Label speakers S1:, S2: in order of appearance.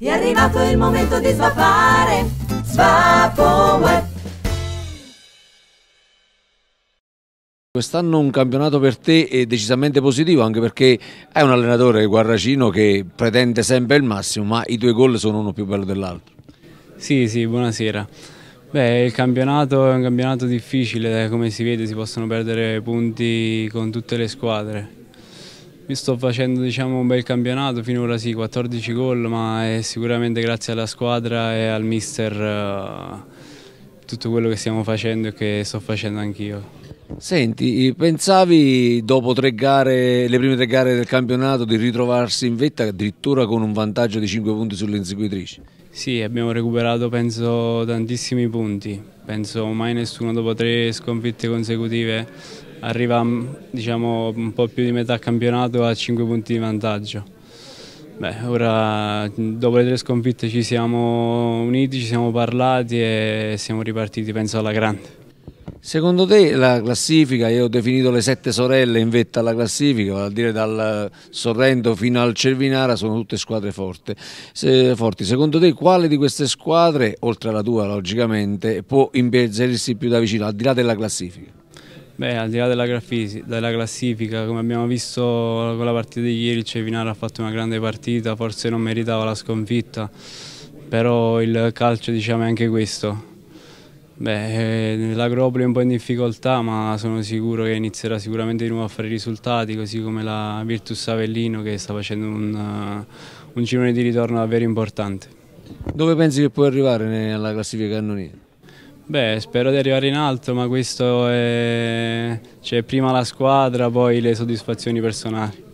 S1: È arrivato il momento di svapare, svapoweb. Quest'anno un campionato per te è decisamente positivo anche perché è un allenatore Guarracino che pretende sempre il massimo ma i tuoi gol sono uno più bello dell'altro. Sì, sì, buonasera. Beh, il
S2: campionato è un campionato difficile, come si vede si possono perdere punti con tutte le squadre mi sto facendo diciamo, un bel campionato, finora sì, 14 gol, ma è sicuramente grazie alla squadra e al mister eh, tutto quello che stiamo facendo e che sto
S1: facendo anch'io. Senti, pensavi dopo gare, le prime tre gare del campionato di ritrovarsi in vetta addirittura con un vantaggio di 5 punti sulle inseguitrici?
S2: Sì, abbiamo recuperato penso tantissimi punti, penso mai nessuno dopo tre sconfitte consecutive arriva diciamo, un po' più di metà campionato a 5 punti di vantaggio. Beh, ora dopo le tre sconfitte ci siamo uniti, ci siamo parlati e siamo ripartiti penso alla
S1: grande. Secondo te la classifica, io ho definito le sette sorelle in vetta alla classifica, vale a dire dal Sorrento fino al Cervinara sono tutte squadre forti. Se, forti. Secondo te quale di queste squadre, oltre alla tua logicamente, può impezzerirsi più da vicino, al di là della classifica?
S2: Beh, al di là della, della, classifica, come abbiamo visto con la partita di ieri, il Cevinara ha fatto una grande partita, forse non meritava la sconfitta, però il calcio diciamo, è anche questo. Beh, eh, l'Agropoli è un po' in difficoltà, ma sono sicuro che inizierà sicuramente di nuovo a fare risultati, così come la Virtus Avellino che sta facendo un, un girone di ritorno davvero importante. Dove pensi che puoi arrivare nella classifica cannoniera? Beh, spero di arrivare in alto, ma questo è... c'è prima la squadra, poi le soddisfazioni personali.